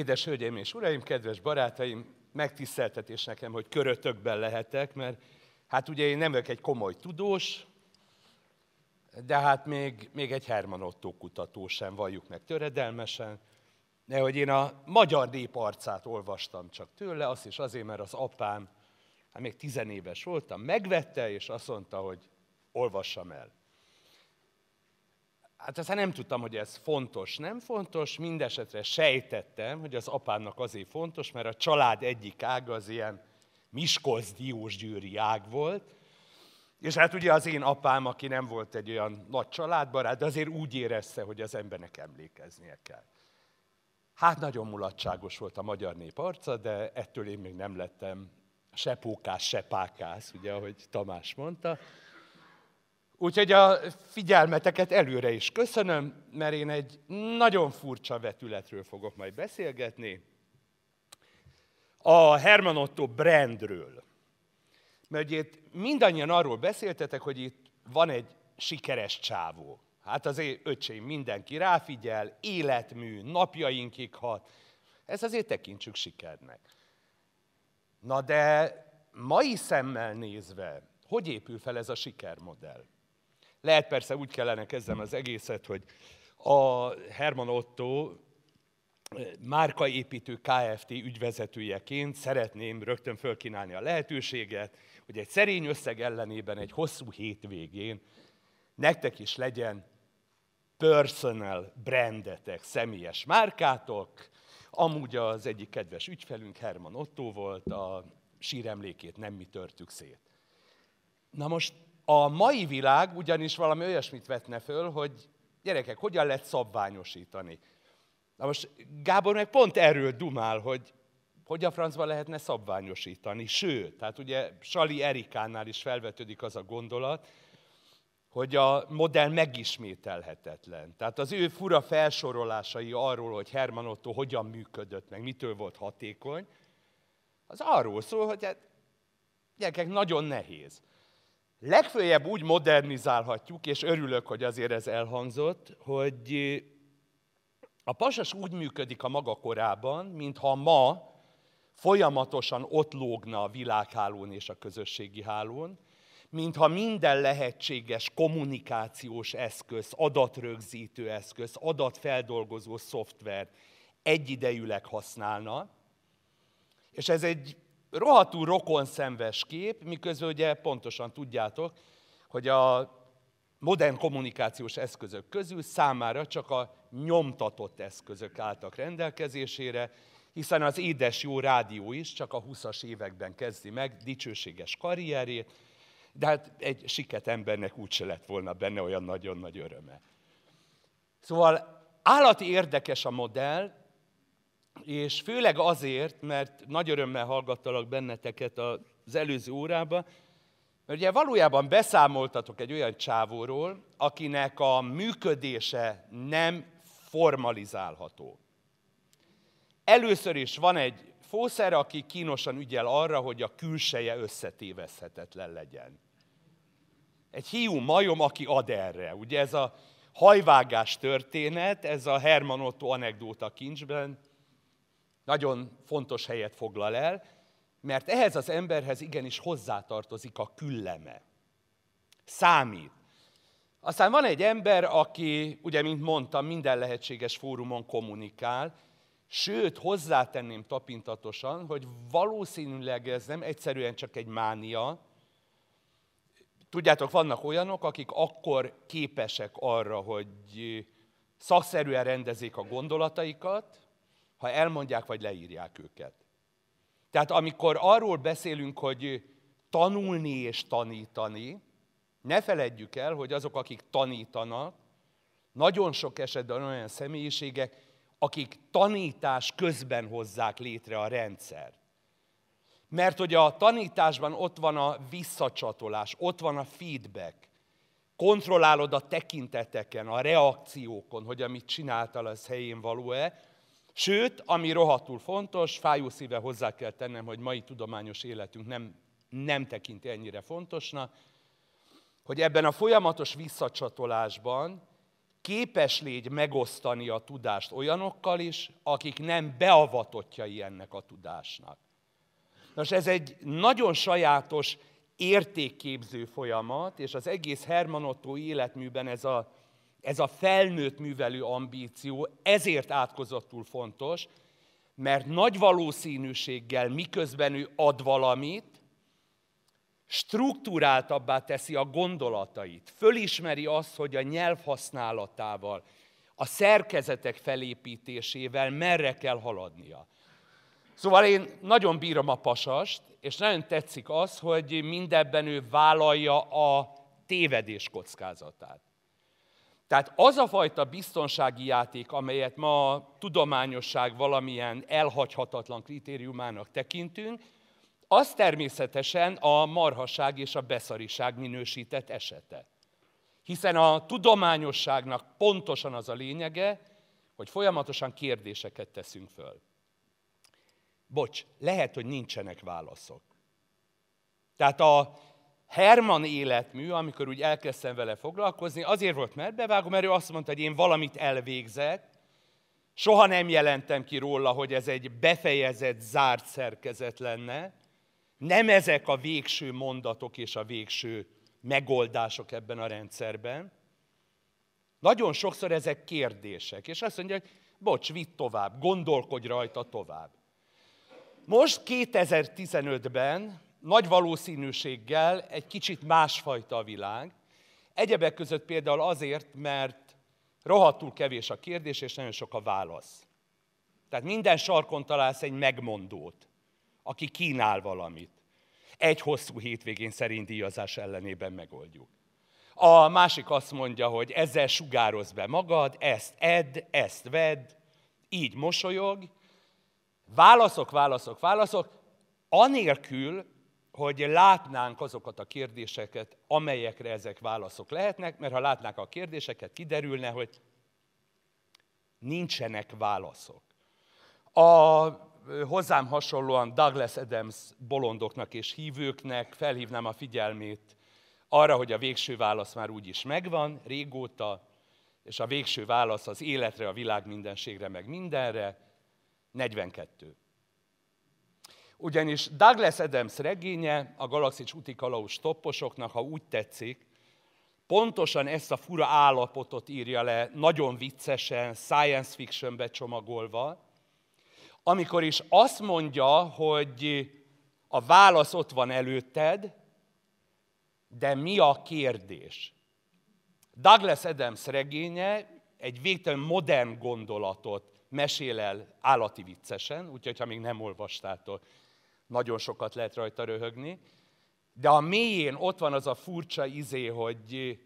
Édes hölgyeim és uraim, kedves barátaim, megtiszteltetés nekem, hogy körötökben lehetek, mert hát ugye én nem vagyok egy komoly tudós, de hát még, még egy Herman Otto kutató sem valljuk meg töredelmesen, de hogy én a magyar nép arcát olvastam csak tőle, azt is azért, mert az apám, hát még tizenéves voltam, megvette, és azt mondta, hogy olvassam el. Hát aztán nem tudtam, hogy ez fontos, nem fontos, mindesetre sejtettem, hogy az apámnak azért fontos, mert a család egyik ága az ilyen Miskolc Diósgyőri ág volt, és hát ugye az én apám, aki nem volt egy olyan nagy családbarát, de azért úgy érezte, hogy az embernek emlékeznie kell. Hát nagyon mulatságos volt a magyar nép arca, de ettől én még nem lettem se pókás, se pákás, ugye, ahogy Tamás mondta. Úgyhogy a figyelmeteket előre is köszönöm, mert én egy nagyon furcsa vetületről fogok majd beszélgetni. A Herman Otto brandről. Mert ugye itt mindannyian arról beszéltetek, hogy itt van egy sikeres csávó. Hát én öcsém, mindenki ráfigyel, életmű, napjainkig hat. Ez azért tekintsük sikernek. Na de mai szemmel nézve, hogy épül fel ez a sikermodell? Lehet persze úgy kellene kezdem az egészet, hogy a Herman Otto eh, márkaépítő KFT ügyvezetőjeként szeretném rögtön fölkínálni a lehetőséget, hogy egy szerény összeg ellenében egy hosszú hétvégén nektek is legyen personal brandetek, személyes márkátok. Amúgy az egyik kedves ügyfelünk Herman Otto volt, a síremlékét nem mi törtük szét. Na most a mai világ ugyanis valami olyasmit vetne föl, hogy gyerekek, hogyan lehet szabványosítani. Na most Gábor meg pont erről dumál, hogy hogy a francba lehetne szabványosítani. Sőt, tehát ugye Sali Erikánál is felvetődik az a gondolat, hogy a modell megismételhetetlen. Tehát az ő fura felsorolásai arról, hogy Herman Otto hogyan működött, meg mitől volt hatékony, az arról szól, hogy hát, gyerekek, nagyon nehéz. Legfőjebb úgy modernizálhatjuk, és örülök, hogy azért ez elhangzott, hogy a pasas úgy működik a maga korában, mintha ma folyamatosan ott lógna a világhálón és a közösségi hálón, mintha minden lehetséges kommunikációs eszköz, adatrögzítő eszköz, adatfeldolgozó szoftver egyidejűleg használna, és ez egy rohatú rokon szemves kép, miközben ugye pontosan tudjátok, hogy a modern kommunikációs eszközök közül számára csak a nyomtatott eszközök álltak rendelkezésére, hiszen az édes jó rádió is csak a 20-as években kezdi meg dicsőséges karrierét, de hát egy siket embernek úgyse lett volna benne olyan nagyon nagy öröme. Szóval állati érdekes a modell, és főleg azért, mert nagy örömmel hallgattalak benneteket az előző órába, mert ugye valójában beszámoltatok egy olyan csávóról, akinek a működése nem formalizálható. Először is van egy fószer, aki kínosan ügyel arra, hogy a külseje összetévezhetetlen legyen. Egy hiú majom, aki ad erre. Ugye ez a hajvágás történet, ez a Herman Otto anekdóta kincsben, nagyon fontos helyet foglal el, mert ehhez az emberhez igenis hozzátartozik a külleme. Számít. Aztán van egy ember, aki, ugye, mint mondtam, minden lehetséges fórumon kommunikál, sőt, hozzátenném tapintatosan, hogy valószínűleg ez nem egyszerűen csak egy mánia. Tudjátok, vannak olyanok, akik akkor képesek arra, hogy szakszerűen rendezik a gondolataikat, ha elmondják vagy leírják őket. Tehát amikor arról beszélünk, hogy tanulni és tanítani, ne feledjük el, hogy azok, akik tanítanak, nagyon sok esetben olyan személyiségek, akik tanítás közben hozzák létre a rendszer. Mert hogy a tanításban ott van a visszacsatolás, ott van a feedback. Kontrollálod a tekinteteken, a reakciókon, hogy amit csináltál, az helyén való-e, Sőt, ami rohadtul fontos, fájó szíve hozzá kell tennem, hogy mai tudományos életünk nem, nem tekinti ennyire fontosnak, hogy ebben a folyamatos visszacsatolásban képes légy megosztani a tudást olyanokkal is, akik nem beavatottjai ennek a tudásnak. Nos, ez egy nagyon sajátos értékképző folyamat, és az egész Herman Otto életműben ez a ez a felnőtt művelő ambíció ezért átkozottul fontos, mert nagy valószínűséggel miközben ő ad valamit, struktúráltabbá teszi a gondolatait, fölismeri azt, hogy a nyelv használatával, a szerkezetek felépítésével merre kell haladnia. Szóval én nagyon bírom a pasast, és nagyon tetszik az, hogy mindebben ő vállalja a tévedés kockázatát. Tehát az a fajta biztonsági játék, amelyet ma a tudományosság valamilyen elhagyhatatlan kritériumának tekintünk, az természetesen a marhaság és a beszariság minősített esete. Hiszen a tudományosságnak pontosan az a lényege, hogy folyamatosan kérdéseket teszünk föl. Bocs, lehet, hogy nincsenek válaszok. Tehát a Herman életmű, amikor úgy elkezdtem vele foglalkozni, azért volt mert bevágom, mert ő azt mondta, hogy én valamit elvégzek, soha nem jelentem ki róla, hogy ez egy befejezett, zárt szerkezet lenne, nem ezek a végső mondatok és a végső megoldások ebben a rendszerben. Nagyon sokszor ezek kérdések, és azt mondja, hogy bocs, vidd tovább, gondolkodj rajta tovább. Most 2015-ben nagy valószínűséggel egy kicsit másfajta a világ. Egyebek között például azért, mert rohadtul kevés a kérdés, és nagyon sok a válasz. Tehát minden sarkon találsz egy megmondót, aki kínál valamit. Egy hosszú hétvégén szerint díjazás ellenében megoldjuk. A másik azt mondja, hogy ezzel sugároz be magad, ezt edd, ezt vedd, így mosolyog. Válaszok, válaszok, válaszok, anélkül, hogy látnánk azokat a kérdéseket, amelyekre ezek válaszok lehetnek, mert ha látnák a kérdéseket, kiderülne, hogy nincsenek válaszok. A hozzám hasonlóan Douglas Adams bolondoknak és hívőknek felhívnám a figyelmét arra, hogy a végső válasz már úgyis megvan, régóta, és a végső válasz az életre, a világ mindenségre, meg mindenre, 42. Ugyanis Douglas Adams regénye, a Galaxis úti kalauz topposoknak, ha úgy tetszik, pontosan ezt a fura állapotot írja le, nagyon viccesen, science fictionbe csomagolva, amikor is azt mondja, hogy a válasz ott van előtted, de mi a kérdés? Douglas Adams regénye egy végtelen modern gondolatot mesél el állati viccesen, úgyhogy ha még nem olvastátok, nagyon sokat lehet rajta röhögni, de a mélyén ott van az a furcsa izé, hogy,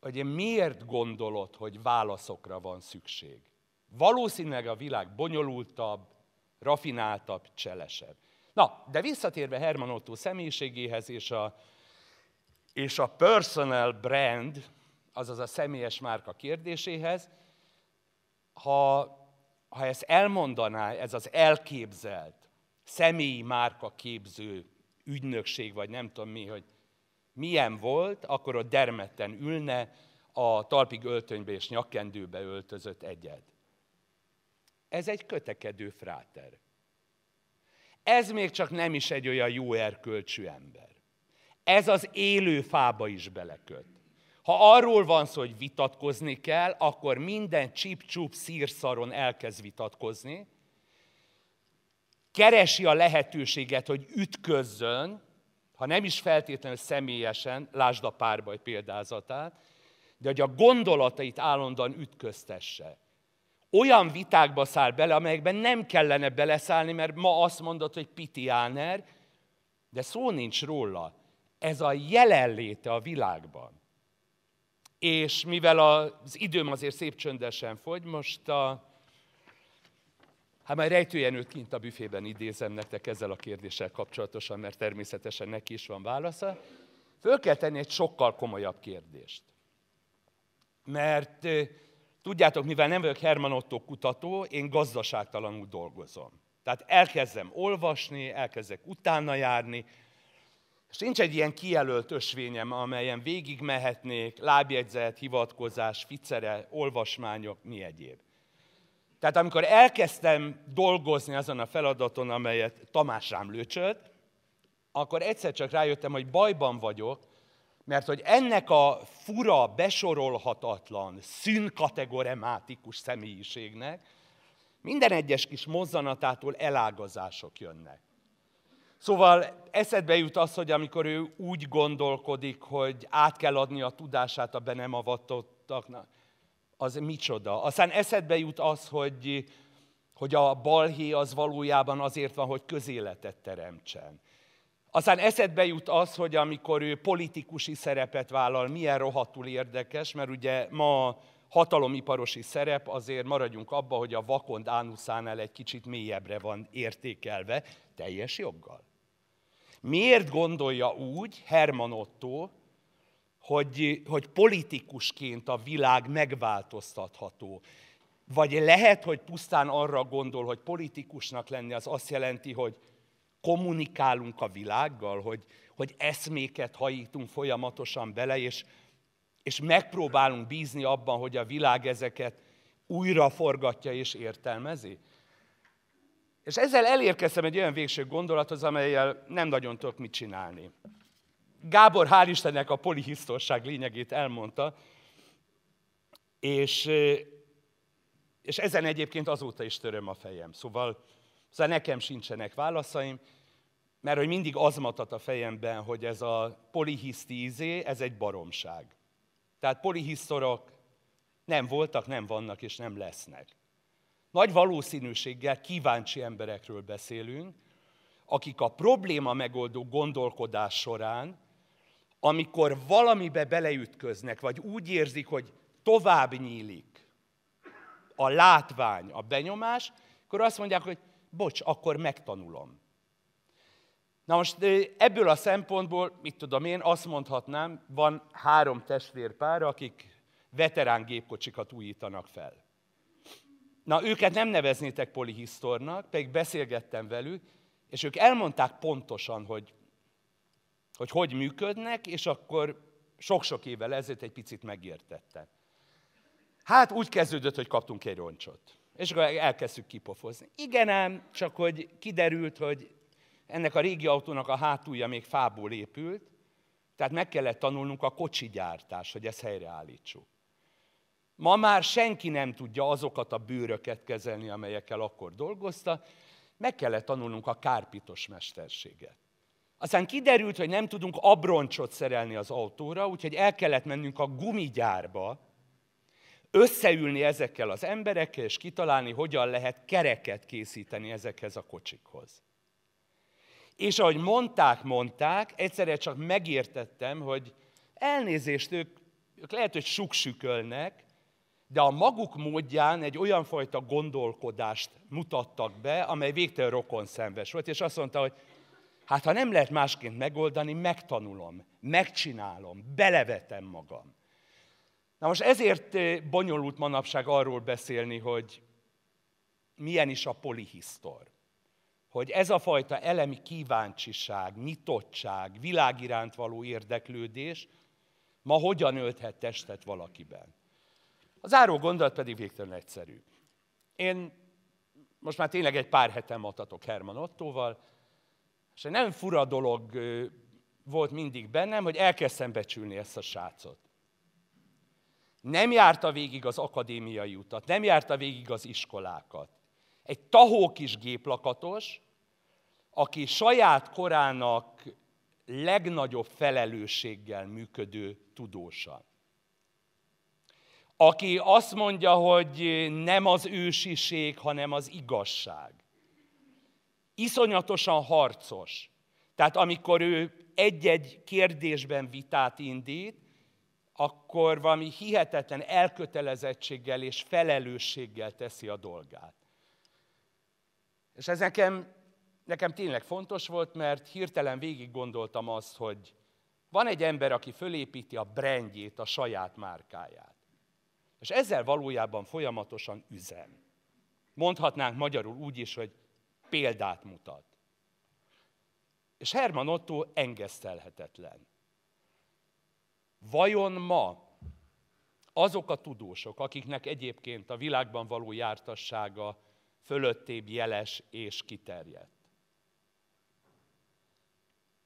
hogy miért gondolod, hogy válaszokra van szükség. Valószínűleg a világ bonyolultabb, rafináltabb, cselesebb. Na, de visszatérve Herman Otto személyiségéhez és a, és a personal brand, azaz a személyes márka kérdéséhez, ha, ha ezt elmondaná, ez az elképzelt, személyi márka képző ügynökség, vagy nem tudom mi, hogy milyen volt, akkor a dermeten ülne a talpig öltönybe és nyakkendőbe öltözött egyed. Ez egy kötekedő fráter. Ez még csak nem is egy olyan jó erkölcsű ember. Ez az élő fába is beleköt. Ha arról van szó, hogy vitatkozni kell, akkor minden csip-csup szírszaron elkezd vitatkozni, keresi a lehetőséget, hogy ütközzön, ha nem is feltétlenül személyesen, lásd a párbaj példázatát, de hogy a gondolatait állandóan ütköztesse. Olyan vitákba száll bele, amelyekben nem kellene beleszállni, mert ma azt mondod, hogy pitiáner, de szó nincs róla. Ez a jelenléte a világban. És mivel az időm azért szép csöndesen fogy, most a Hát már rejtőjen őt kint a büfében idézem nektek ezzel a kérdéssel kapcsolatosan, mert természetesen neki is van válasza. Föl kell tenni egy sokkal komolyabb kérdést. Mert tudjátok, mivel nem vagyok Herman Otto kutató, én gazdaságtalanul dolgozom. Tehát elkezdem olvasni, elkezdek utána járni, és nincs egy ilyen kijelölt ösvényem, amelyen végig mehetnék, lábjegyzet, hivatkozás, ficere, olvasmányok, mi egyéb. Tehát amikor elkezdtem dolgozni azon a feladaton, amelyet Tamás rám lőcsölt, akkor egyszer csak rájöttem, hogy bajban vagyok, mert hogy ennek a fura, besorolhatatlan, szűnkategorematikus személyiségnek minden egyes kis mozzanatától elágazások jönnek. Szóval eszedbe jut az, hogy amikor ő úgy gondolkodik, hogy át kell adni a tudását a be nem avatottaknak, az micsoda. Aztán eszedbe jut az, hogy, hogy a balhé az valójában azért van, hogy közéletet teremtsen. Aztán eszedbe jut az, hogy amikor ő politikusi szerepet vállal, milyen rohadtul érdekes, mert ugye ma hatalomiparosi szerep, azért maradjunk abba, hogy a vakond ánuszánál egy kicsit mélyebbre van értékelve, teljes joggal. Miért gondolja úgy Herman Otto, hogy, hogy politikusként a világ megváltoztatható. Vagy lehet, hogy pusztán arra gondol, hogy politikusnak lenni az azt jelenti, hogy kommunikálunk a világgal, hogy, hogy eszméket hajítunk folyamatosan bele, és, és megpróbálunk bízni abban, hogy a világ ezeket újra forgatja és értelmezi. És ezzel elérkeztem egy olyan végső gondolathoz, amelyel nem nagyon tudok mit csinálni. Gábor hál' Istennek a polihisztorság lényegét elmondta, és, és ezen egyébként azóta is töröm a fejem. Szóval, szóval nekem sincsenek válaszaim, mert hogy mindig az matat a fejemben, hogy ez a polihiszti izé, ez egy baromság. Tehát polihisztorok nem voltak, nem vannak és nem lesznek. Nagy valószínűséggel kíváncsi emberekről beszélünk, akik a probléma megoldó gondolkodás során amikor valamibe beleütköznek, vagy úgy érzik, hogy tovább nyílik a látvány, a benyomás, akkor azt mondják, hogy bocs, akkor megtanulom. Na most ebből a szempontból, mit tudom én, azt mondhatnám, van három testvérpár, akik veterán gépkocsikat újítanak fel. Na, őket nem neveznétek polihisztornak, pedig beszélgettem velük, és ők elmondták pontosan, hogy hogy hogy működnek, és akkor sok-sok évvel ezért egy picit megértettem. Hát úgy kezdődött, hogy kaptunk egy roncsot. És akkor elkezdtük kipofozni. Igen ám, csak hogy kiderült, hogy ennek a régi autónak a hátulja még fából épült, tehát meg kellett tanulnunk a kocsigyártás, hogy ezt helyreállítsuk. Ma már senki nem tudja azokat a bőröket kezelni, amelyekkel akkor dolgozta. Meg kellett tanulnunk a kárpitos mesterséget. Aztán kiderült, hogy nem tudunk abroncsot szerelni az autóra, úgyhogy el kellett mennünk a gumigyárba, összeülni ezekkel az emberekkel, és kitalálni, hogyan lehet kereket készíteni ezekhez a kocsikhoz. És ahogy mondták, mondták, egyszerre csak megértettem, hogy elnézést ők, ők lehet, hogy suksükölnek, de a maguk módján egy olyan fajta gondolkodást mutattak be, amely végtelen rokon szembes volt, és azt mondta, hogy Hát ha nem lehet másként megoldani, megtanulom, megcsinálom, belevetem magam. Na most ezért eh, bonyolult manapság arról beszélni, hogy milyen is a polihisztor. Hogy ez a fajta elemi kíváncsiság, nyitottság, világ iránt való érdeklődés ma hogyan ölthet testet valakiben. A záró gondolat pedig végtelen egyszerű. Én most már tényleg egy pár hetem matatok Herman Ottóval, és egy nagyon fura dolog volt mindig bennem, hogy elkezdtem becsülni ezt a srácot. Nem járta végig az akadémiai utat, nem járta végig az iskolákat. Egy tahó kis géplakatos, aki saját korának legnagyobb felelősséggel működő tudósa. Aki azt mondja, hogy nem az ősiség, hanem az igazság iszonyatosan harcos. Tehát amikor ő egy-egy kérdésben vitát indít, akkor valami hihetetlen elkötelezettséggel és felelősséggel teszi a dolgát. És ez nekem, nekem tényleg fontos volt, mert hirtelen végig gondoltam azt, hogy van egy ember, aki fölépíti a brandjét, a saját márkáját. És ezzel valójában folyamatosan üzem. Mondhatnánk magyarul úgy is, hogy példát mutat. És Herman Otto engesztelhetetlen. Vajon ma azok a tudósok, akiknek egyébként a világban való jártassága fölöttébb jeles és kiterjedt,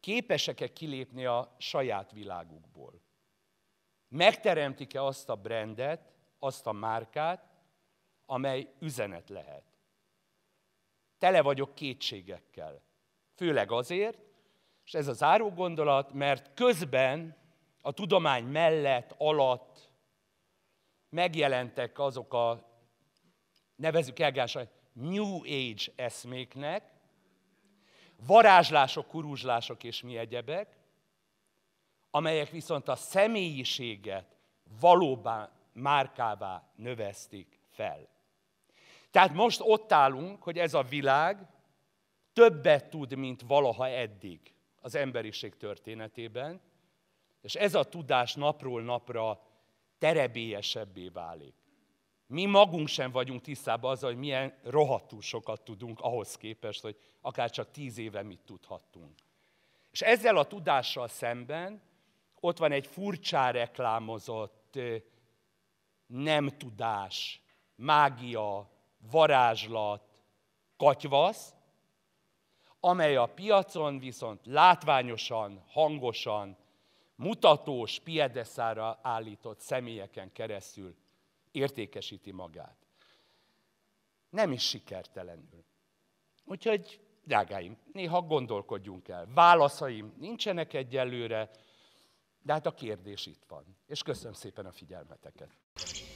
képesek-e kilépni a saját világukból? Megteremtik-e azt a brandet, azt a márkát, amely üzenet lehet? tele vagyok kétségekkel. Főleg azért, és ez a záró gondolat, mert közben a tudomány mellett, alatt megjelentek azok a, nevezük elgása, New Age eszméknek, varázslások, kuruzslások és mi egyebek, amelyek viszont a személyiséget valóban márkává növesztik fel. Tehát most ott állunk, hogy ez a világ többet tud, mint valaha eddig az emberiség történetében, és ez a tudás napról napra terebélyesebbé válik. Mi magunk sem vagyunk tisztában azzal, hogy milyen rohadtul sokat tudunk ahhoz képest, hogy akár csak tíz éve mit tudhattunk. És ezzel a tudással szemben ott van egy furcsá reklámozott nem tudás, mágia, varázslat katyvasz, amely a piacon viszont látványosan, hangosan, mutatós piedeszára állított személyeken keresztül értékesíti magát. Nem is sikertelenül. Úgyhogy, drágáim, néha gondolkodjunk el. Válaszaim nincsenek egyelőre, de hát a kérdés itt van. És köszönöm szépen a figyelmeteket.